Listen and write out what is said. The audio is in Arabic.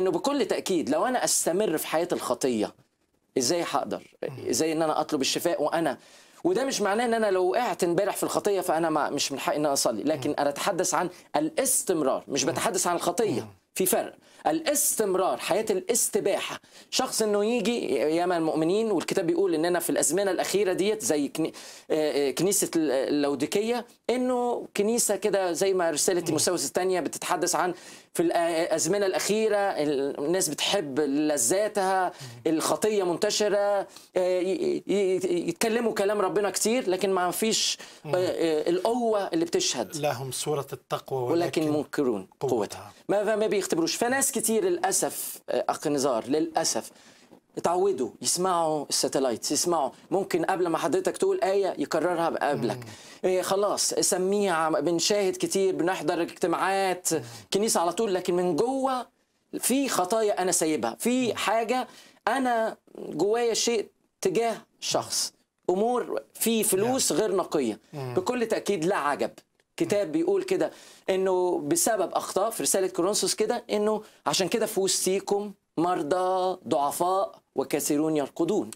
انه بكل تاكيد لو انا استمر في حياه الخطيه ازاي هقدر ازاي ان انا اطلب الشفاء وانا وده مش معناه ان انا لو وقعت امبارح في الخطيه فانا ما مش من حقي ان انا اصلي لكن انا اتحدث عن الاستمرار مش بتحدث عن الخطيه في فرق الاستمرار حياه الاستباحه شخص انه يجي ياما المؤمنين والكتاب بيقول اننا في الازمنه الاخيره ديت زي آه، آه، كنيسه اللوديكيه انه كنيسه كده زي ما رساله تيموساوس الثانيه بتتحدث عن في الازمنه الاخيره الناس بتحب لذاتها الخطيه منتشره آه، يتكلموا كلام ربنا كتير لكن ما فيش القوه اللي بتشهد لهم صوره التقوى ولكن, ولكن منكرون قوتها, ما ما يختبروش فناس كتير للاسف اخ آه، نزار للاسف اتعودوا يسمعوا الساتلايت يسمعوا ممكن قبل ما حضرتك تقول آية يكررها قبلك إيه خلاص سميها بنشاهد كتير بنحضر اجتماعات كنيسة على طول لكن من جوه في خطايا أنا سايبها في حاجة أنا جوايا شيء تجاه شخص أمور في فلوس نعم. غير نقية بكل تأكيد لا عجب الكتاب بيقول كده انه بسبب اخطاء في رساله كورنثوس كده انه عشان كده في وسطيكم مرضى ضعفاء وكثيرون يرقدون